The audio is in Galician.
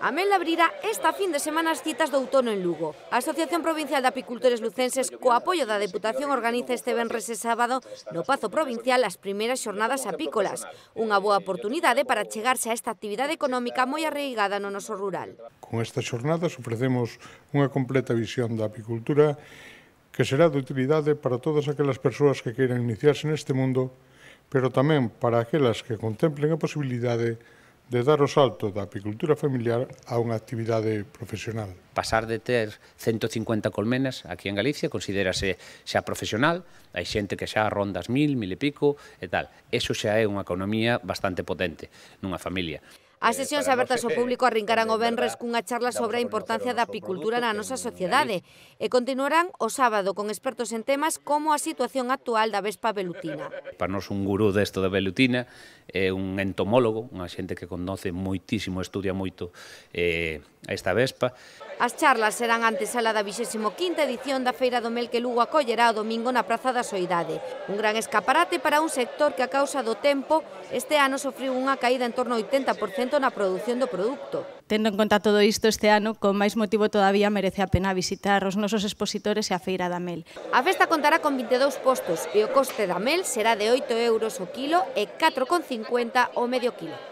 Amel abrirá esta fin de semana as citas do outono en Lugo. A Asociación Provincial de Apicultores Lucenses, co apoio da Deputación, organiza este venres e sábado no Pazo Provincial as primeiras xornadas apícolas. Unha boa oportunidade para chegarse a esta actividade económica moi arraigada no noso rural. Con estas xornadas ofrecemos unha completa visión da apicultura que será de utilidade para todas aquelas persoas que queiran iniciarse neste mundo, pero tamén para aquelas que contemplen a posibilidade de de dar o salto da apicultura familiar a unha actividade profesional. Pasar de ter 150 colmenas aquí en Galicia considerase xa profesional, hai xente que xa rondas mil, mil e pico e tal. Eso xa é unha economía bastante potente nunha familia. As eh, sesións abertas ao público arrincarán o Benres cunha charla sobre a importancia da apicultura na nosa sociedade e continuarán o sábado con expertos en temas como a situación actual da vespa velutina. Para nos un gurú desto da velutina é un entomólogo, unha xente que conoce moitísimo, estudia moito eh, esta vespa. As charlas serán antesala da 25ª edición da Feira do Mel que Lugo acollerá o domingo na Praza da Soidade. Un gran escaparate para un sector que a causa do tempo este ano sofriu unha caída en torno ao 80% na produción do produto. Tendo en conta todo isto este ano, con máis motivo todavía merece a pena visitar os nosos expositores e a Feira da Mel. A festa contará con 22 postos e o coste da mel será de 8 euros o kilo e 4,50 o medio kilo.